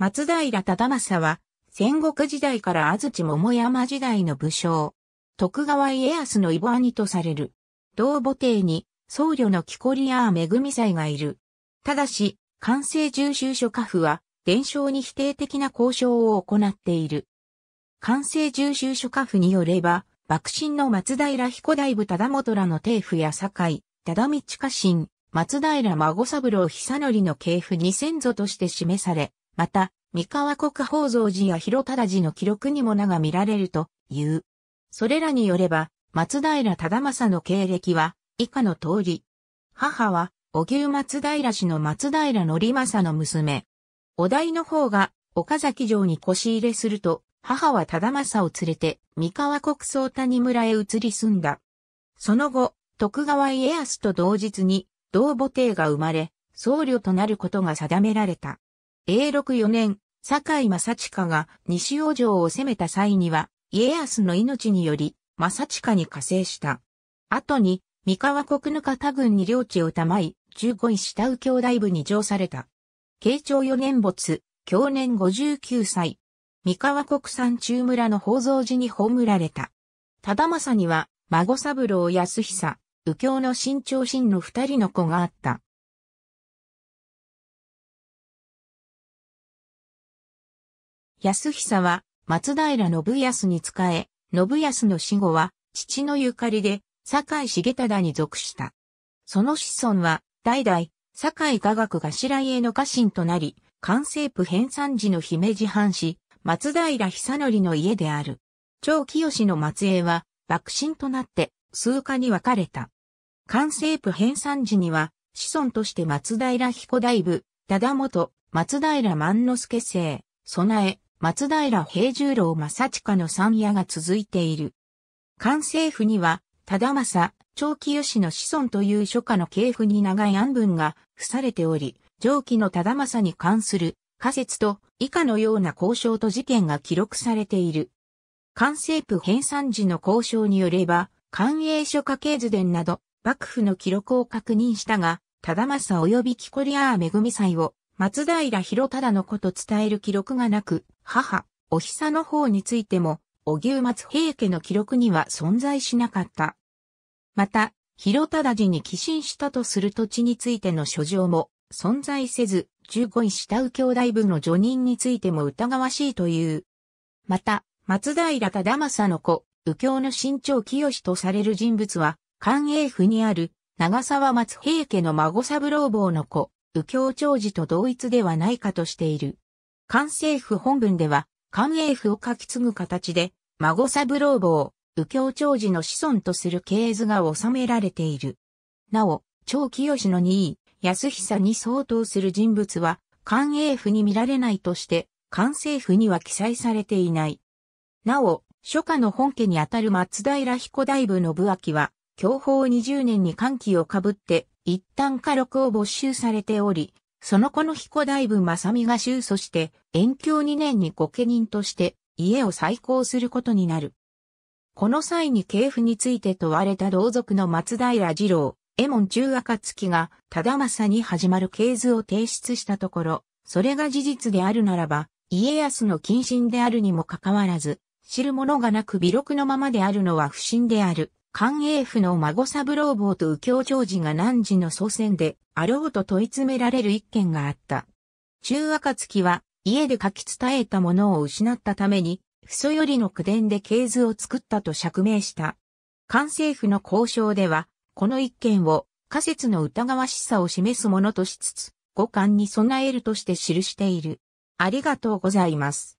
松平忠政は、戦国時代から安土桃山時代の武将。徳川家康の異母兄とされる。同母邸に僧侶の木こりや恵祭がいる。ただし、関西重修書家父は、伝承に否定的な交渉を行っている。関西重修書家父によれば、幕臣の松平彦大部忠元らの帝府や堺、忠道家臣、松平孫三郎久則の系譜に先祖として示され、また、三河国宝蔵寺や広忠寺の記録にも名が見られるという。それらによれば、松平忠政の経歴は、以下の通り。母は、小牛松平氏の松平則政の娘。お代の方が、岡崎城に腰入れすると、母は忠政を連れて、三河国総谷村へ移り住んだ。その後、徳川家康と同日に、同母帝が生まれ、僧侶となることが定められた。永禄4年、堺正親が西王城を攻めた際には、家康の命により、正親に加勢した。後に、三河国ぬ方軍に領地をたまい、十五位下右兄弟部に上された。慶長4年没、享年59歳。三河国産中村の宝蔵寺に葬られた。忠政には、孫三郎安久、右京の新長新の二人の子があった。安久は松平信康に仕え、信康の死後は父のゆかりで坂井重忠に属した。その子孫は代々坂井雅楽が白家の家臣となり、関西府編纂寺の姫路藩士、松平久則の家である。長清の末裔は、幕臣となって、数家に分かれた。関西府編纂寺には、子孫として松平彦大部、忠元、松平万之助生、備え、松平平十郎正親の三夜が続いている。関西府には、忠政、長期義の子孫という書家の系譜に長い安文が付されており、上記の忠政に関する仮説と以下のような交渉と事件が記録されている。関西府編纂時の交渉によれば、官営書家系図伝など、幕府の記録を確認したが、忠政及び木こりああめぐみ祭を松平広忠のこと伝える記録がなく、母、お久の方についても、荻生松平家の記録には存在しなかった。また、広忠寺に寄進したとする土地についての書状も存在せず、15位下右兄弟部の叙任についても疑わしいという。また、松平忠政の子、右京の新長清とされる人物は、官営府にある長沢松平家の孫三郎坊の子、右京長治と同一ではないかとしている。関政府本文では、関英府を書き継ぐ形で、孫三郎坊、右京長寺の子孫とする系図が収められている。なお、長清の二位、安久に相当する人物は、関英府に見られないとして、関政府には記載されていない。なお、初夏の本家にあたる松平彦大部信明は、享保20年に歓喜をかぶって、一旦家禄を没収されており、その子の彦大部正美が終訴して、延京2年に御家人として家を再興することになる。この際に系譜について問われた同族の松平二郎、右門中暁が、忠政に始まる系図を提出したところ、それが事実であるならば、家康の謹慎であるにもかかわらず、知る者がなく微録のままであるのは不審である。官営府の孫三郎坊と右京長治が何時の祖先であろうと問い詰められる一件があった。中暁は家で書き伝えたものを失ったために、不祖よりの口伝で系図を作ったと釈明した。官政府の交渉では、この一件を仮説の疑わしさを示すものとしつつ、五感に備えるとして記している。ありがとうございます。